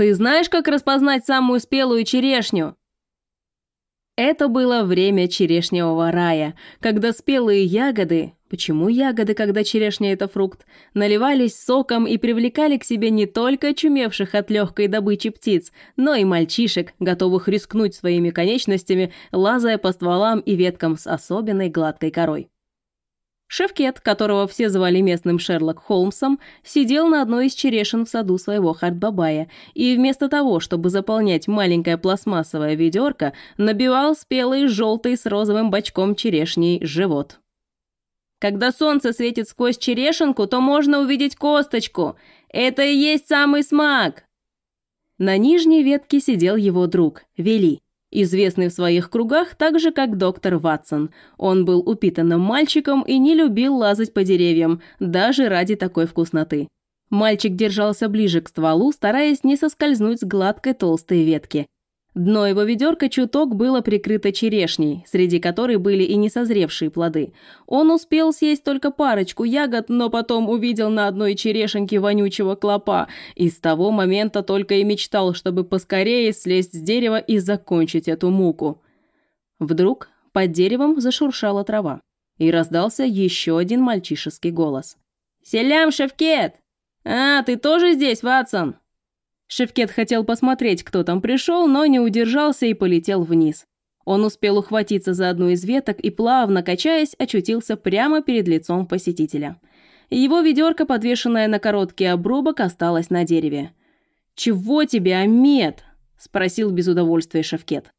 Ты знаешь, как распознать самую спелую черешню?» Это было время черешневого рая, когда спелые ягоды, почему ягоды, когда черешня – это фрукт, наливались соком и привлекали к себе не только чумевших от легкой добычи птиц, но и мальчишек, готовых рискнуть своими конечностями, лазая по стволам и веткам с особенной гладкой корой. Шевкет, которого все звали местным Шерлок Холмсом, сидел на одной из черешин в саду своего хардбабая и вместо того, чтобы заполнять маленькое пластмассовое ведерко, набивал спелый желтый с розовым бочком черешней живот. Когда солнце светит сквозь черешинку, то можно увидеть косточку. Это и есть самый смак!» На нижней ветке сидел его друг, Вели известный в своих кругах так же, как доктор Ватсон. Он был упитанным мальчиком и не любил лазать по деревьям, даже ради такой вкусноты. Мальчик держался ближе к стволу, стараясь не соскользнуть с гладкой толстой ветки – Дно его ведерка чуток было прикрыто черешней, среди которой были и несозревшие плоды. Он успел съесть только парочку ягод, но потом увидел на одной черешеньке вонючего клопа, и с того момента только и мечтал, чтобы поскорее слезть с дерева и закончить эту муку. Вдруг под деревом зашуршала трава, и раздался еще один мальчишеский голос. «Селям, Шевкет! А, ты тоже здесь, Ватсон?» Шевкет хотел посмотреть, кто там пришел, но не удержался и полетел вниз. Он успел ухватиться за одну из веток и, плавно качаясь, очутился прямо перед лицом посетителя. Его ведерко, подвешенное на короткий обрубок, осталось на дереве. «Чего тебе, Амет?» – спросил без удовольствия Шевкет.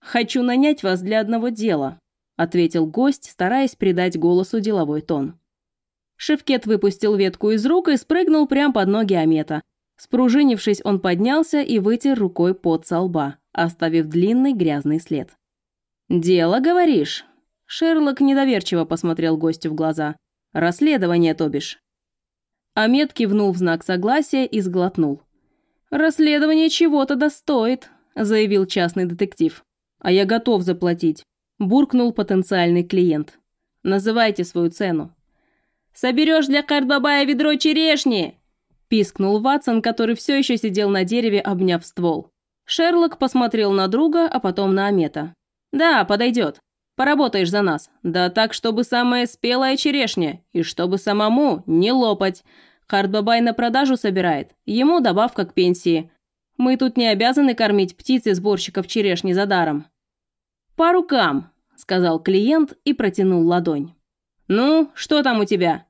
«Хочу нанять вас для одного дела», – ответил гость, стараясь придать голосу деловой тон. Шевкет выпустил ветку из рук и спрыгнул прямо под ноги Амета – Спружинившись, он поднялся и вытер рукой под со лба, оставив длинный грязный след. «Дело, говоришь?» Шерлок недоверчиво посмотрел гостю в глаза. «Расследование, то бишь». Амед кивнул в знак согласия и сглотнул. «Расследование чего-то достоит», заявил частный детектив. «А я готов заплатить», – буркнул потенциальный клиент. «Называйте свою цену». «Соберешь для Кардбабая ведро черешни!» пискнул Ватсон, который все еще сидел на дереве, обняв ствол. Шерлок посмотрел на друга, а потом на Амета. «Да, подойдет. Поработаешь за нас. Да так, чтобы самая спелая черешня. И чтобы самому не лопать. Хардбабай на продажу собирает. Ему добавка к пенсии. Мы тут не обязаны кормить птиц и сборщиков черешни за даром». «По рукам», — сказал клиент и протянул ладонь. «Ну, что там у тебя?»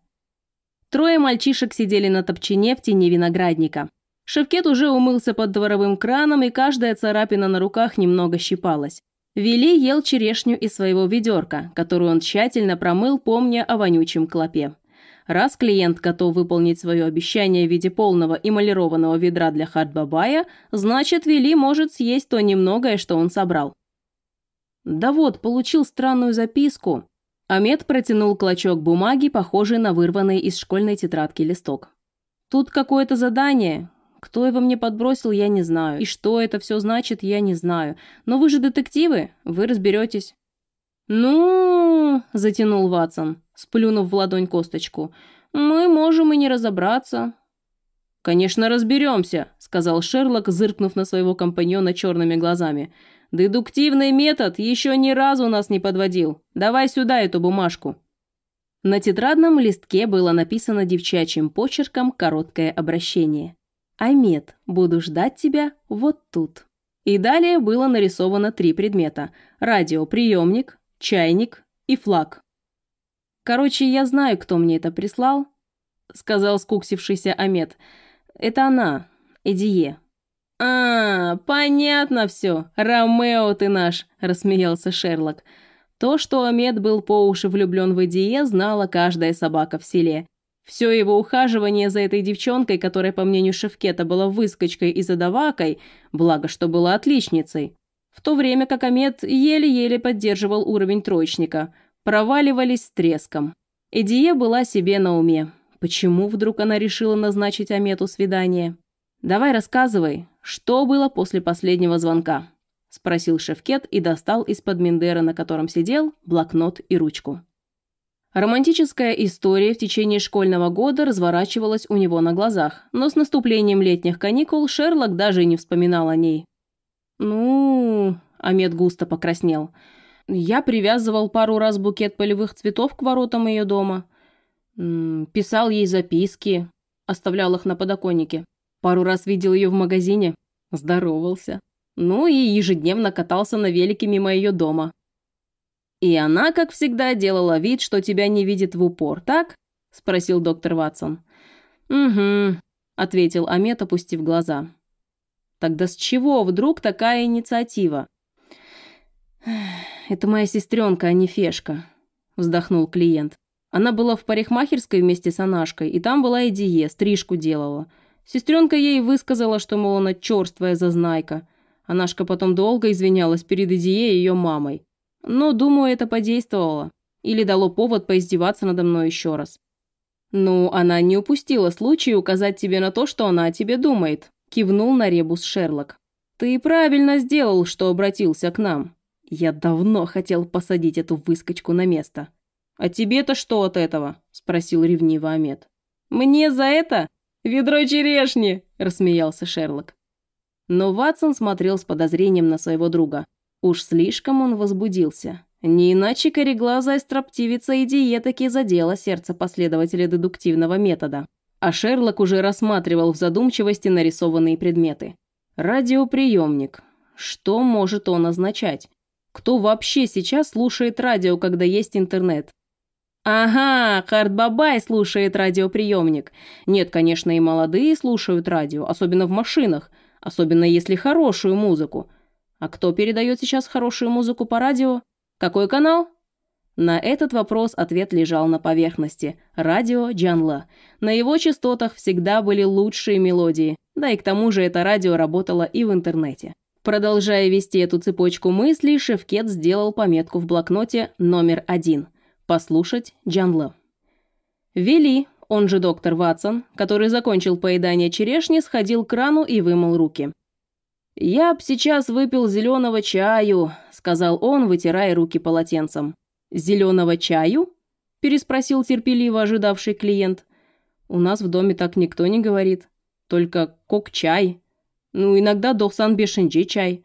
Трое мальчишек сидели на топчине в тени виноградника. Шевкет уже умылся под дворовым краном, и каждая царапина на руках немного щипалась. Вели ел черешню из своего ведерка, которую он тщательно промыл, помня о вонючем клопе. Раз клиент готов выполнить свое обещание в виде полного эмалированного ведра для хардбабая, значит, Вели может съесть то немногое, что он собрал. Да вот, получил странную записку. Амед протянул клочок бумаги, похожий на вырванный из школьной тетрадки листок. «Тут какое-то задание. Кто его мне подбросил, я не знаю. И что это все значит, я не знаю. Но вы же детективы, вы разберетесь». «Ну...» – затянул Ватсон, сплюнув в ладонь косточку. «Мы можем и не разобраться». «Конечно, разберемся», – сказал Шерлок, зыркнув на своего компаньона черными глазами. Дедуктивный метод еще ни разу нас не подводил. Давай сюда эту бумажку». На тетрадном листке было написано девчачьим почерком короткое обращение. «Амет, буду ждать тебя вот тут». И далее было нарисовано три предмета – радиоприемник, чайник и флаг. «Короче, я знаю, кто мне это прислал», – сказал скуксившийся Амет. «Это она, Эдие». «А, понятно все, Ромео ты наш», – рассмеялся Шерлок. То, что Амед был по уши влюблен в Эдие, знала каждая собака в селе. Все его ухаживание за этой девчонкой, которая, по мнению Шевкета, была выскочкой и задавакой, благо, что была отличницей. В то время как Амед еле-еле поддерживал уровень троечника. Проваливались с треском. Эдие была себе на уме. Почему вдруг она решила назначить Амету свидание? «Давай рассказывай, «Что было после последнего звонка?» – спросил Шевкет и достал из-под Миндера, на котором сидел, блокнот и ручку. Романтическая история в течение школьного года разворачивалась у него на глазах, но с наступлением летних каникул Шерлок даже и не вспоминал о ней. «Ну...» – Амед густо покраснел. «Я привязывал пару раз букет полевых цветов к воротам ее дома. Писал ей записки, оставлял их на подоконнике. Пару раз видел ее в магазине, здоровался. Ну и ежедневно катался на велике мимо ее дома. «И она, как всегда, делала вид, что тебя не видит в упор, так?» – спросил доктор Ватсон. «Угу», – ответил Амет, опустив глаза. «Тогда с чего вдруг такая инициатива?» «Это моя сестренка, а не фешка», – вздохнул клиент. Она была в парикмахерской вместе с Анашкой, и там была Эдие, стрижку делала – Сестренка ей высказала, что, мол, она черствая зазнайка. Анашка потом долго извинялась перед Идией и ее мамой. Но, думаю, это подействовало. Или дало повод поиздеваться надо мной еще раз. «Ну, она не упустила случая указать тебе на то, что она о тебе думает», – кивнул на ребус Шерлок. «Ты правильно сделал, что обратился к нам. Я давно хотел посадить эту выскочку на место». «А тебе-то что от этого?» – спросил ревниво Амет. «Мне за это «Ведро черешни!» – рассмеялся Шерлок. Но Ватсон смотрел с подозрением на своего друга. Уж слишком он возбудился. Не иначе кореглазая строптивица идея таки задела сердце последователя дедуктивного метода. А Шерлок уже рассматривал в задумчивости нарисованные предметы. Радиоприемник. Что может он означать? Кто вообще сейчас слушает радио, когда есть интернет? Ага, хард слушает радиоприемник. Нет, конечно, и молодые слушают радио, особенно в машинах, особенно если хорошую музыку. А кто передает сейчас хорошую музыку по радио? Какой канал? На этот вопрос ответ лежал на поверхности. Радио Джанла. На его частотах всегда были лучшие мелодии, да и к тому же это радио работало и в интернете. Продолжая вести эту цепочку мыслей, Шевкет сделал пометку в блокноте номер один послушать Джанла. Вели, он же доктор Ватсон, который закончил поедание черешни, сходил к крану и вымыл руки. «Я б сейчас выпил зеленого чаю», — сказал он, вытирая руки полотенцем. «Зеленого чаю?» – переспросил терпеливо ожидавший клиент. «У нас в доме так никто не говорит. Только кок-чай. Ну, иногда дохсан бешенджи чай».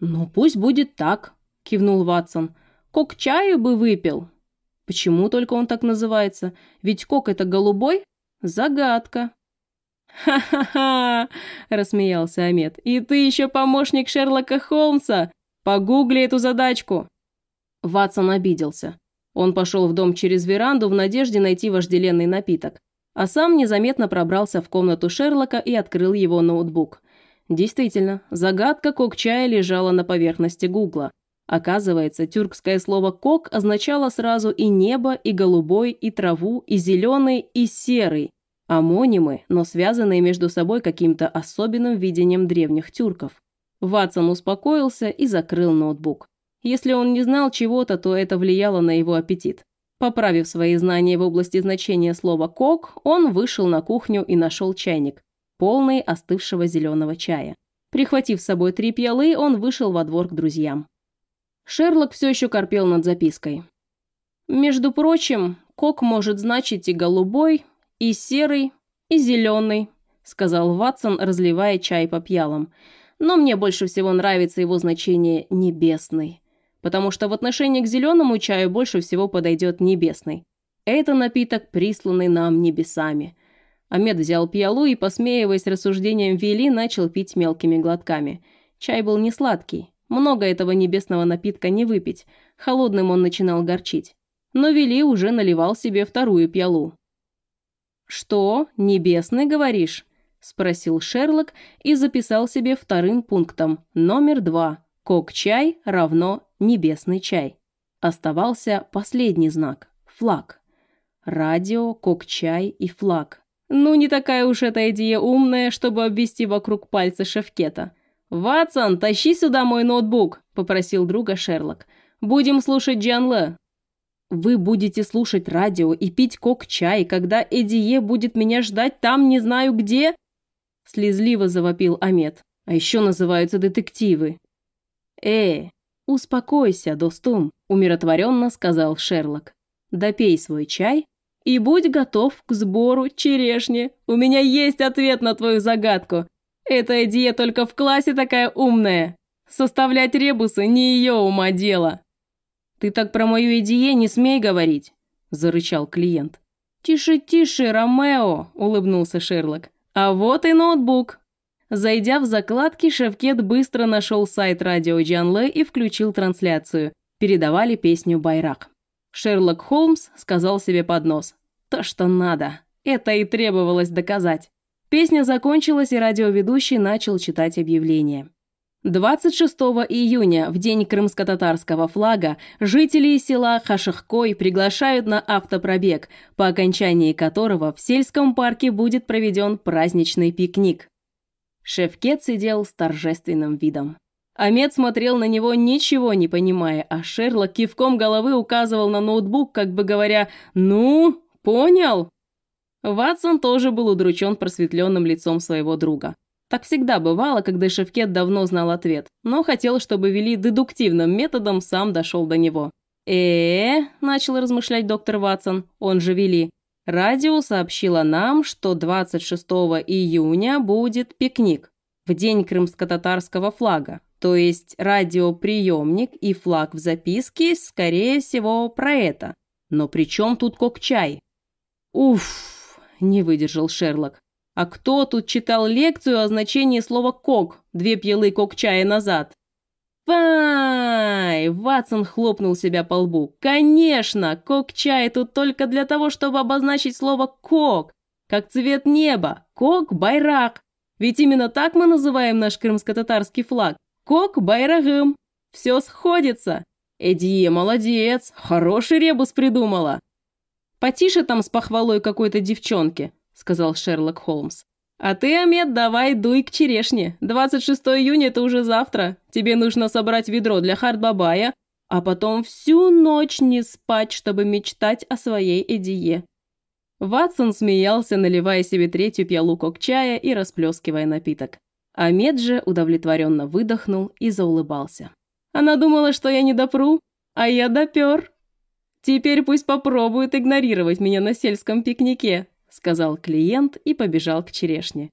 «Ну, пусть будет так», – кивнул Ватсон. «Кок-чаю бы выпил, Почему только он так называется? Ведь кок это голубой? Загадка. «Ха-ха-ха!» – рассмеялся Амет. «И ты еще помощник Шерлока Холмса! Погугли эту задачку!» Ватсон обиделся. Он пошел в дом через веранду в надежде найти вожделенный напиток, а сам незаметно пробрался в комнату Шерлока и открыл его ноутбук. Действительно, загадка кок-чая лежала на поверхности Гугла – Оказывается, тюркское слово «кок» означало сразу и небо, и голубой, и траву, и зеленый, и серый. Амонимы, но связанные между собой каким-то особенным видением древних тюрков. Ватсон успокоился и закрыл ноутбук. Если он не знал чего-то, то это влияло на его аппетит. Поправив свои знания в области значения слова «кок», он вышел на кухню и нашел чайник, полный остывшего зеленого чая. Прихватив с собой три пьялы, он вышел во двор к друзьям. Шерлок все еще корпел над запиской. «Между прочим, кок может значить и голубой, и серый, и зеленый», сказал Ватсон, разливая чай по пьялам. «Но мне больше всего нравится его значение «небесный», потому что в отношении к зеленому чаю больше всего подойдет «небесный». Это напиток, присланный нам небесами. Амед взял пиалу и, посмеиваясь рассуждением Вели, начал пить мелкими глотками. Чай был не сладкий, много этого небесного напитка не выпить, холодным он начинал горчить. Но Вели уже наливал себе вторую пьялу. «Что, небесный, говоришь?» – спросил Шерлок и записал себе вторым пунктом, номер два. Кок-чай равно небесный чай. Оставался последний знак – флаг. Радио, кок-чай и флаг. Ну, не такая уж эта идея умная, чтобы обвести вокруг пальца Шевкета – «Ватсон, тащи сюда мой ноутбук», — попросил друга Шерлок. «Будем слушать Джан Джанла». «Вы будете слушать радио и пить кок-чай, когда Эдие будет меня ждать там не знаю где?» Слезливо завопил Амет. «А еще называются детективы». «Э, успокойся, достум», — умиротворенно сказал Шерлок. «Допей свой чай и будь готов к сбору черешни. У меня есть ответ на твою загадку. Эта идея только в классе такая умная. Составлять ребусы не ее ума дело. Ты так про мою идею не смей говорить, зарычал клиент. Тише, тише, Ромео, улыбнулся Шерлок. А вот и ноутбук. Зайдя в закладки, Шевкет быстро нашел сайт радио Джанле и включил трансляцию. Передавали песню «Байрак». Шерлок Холмс сказал себе под нос. То, что надо. Это и требовалось доказать. Песня закончилась, и радиоведущий начал читать объявление. 26 июня, в день крымско-татарского флага, жители села Хашихкой приглашают на автопробег, по окончании которого в сельском парке будет проведен праздничный пикник. Шевкет сидел с торжественным видом. Амед смотрел на него, ничего не понимая, а Шерлок кивком головы указывал на ноутбук, как бы говоря «Ну, понял?» Ватсон тоже был удручен просветленным лицом своего друга. Так всегда бывало, когда Шевкет давно знал ответ, но хотел, чтобы вели дедуктивным методом, сам дошел до него. э, начал размышлять доктор Ватсон, он же вели. «Радио сообщило нам, что 26 июня будет пикник, в день крымско-татарского флага. То есть радиоприемник и флаг в записке, скорее всего, про это. Но при чем тут кокчай?» «Уф!» Не выдержал Шерлок. А кто тут читал лекцию о значении слова «кок» две пьелы кок-чая назад? Пай! Ватсон хлопнул себя по лбу. «Конечно! Кок-чай тут только для того, чтобы обозначить слово «кок», как цвет неба. Кок-байрак. Ведь именно так мы называем наш крымско-татарский флаг. Кок-байрагым. Все сходится. Эдье, молодец! Хороший ребус придумала!» «Потише там с похвалой какой-то девчонки», — сказал Шерлок Холмс. «А ты, Амед, давай дуй к черешне. 26 июня – это уже завтра. Тебе нужно собрать ведро для Хардбабая, а потом всю ночь не спать, чтобы мечтать о своей Эдие». Ватсон смеялся, наливая себе третью пьялуку к чая и расплескивая напиток. Амед же удовлетворенно выдохнул и заулыбался. «Она думала, что я не допру, а я допер». «Теперь пусть попробует игнорировать меня на сельском пикнике», сказал клиент и побежал к черешне.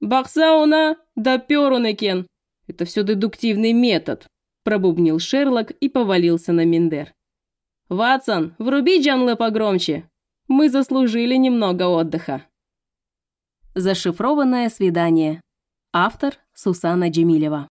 «Бахсауна, да перунекен!» «Это все дедуктивный метод», пробубнил Шерлок и повалился на Миндер. «Ватсон, вруби Джанле погромче! Мы заслужили немного отдыха!» Зашифрованное свидание. Автор Сусана Джемилева.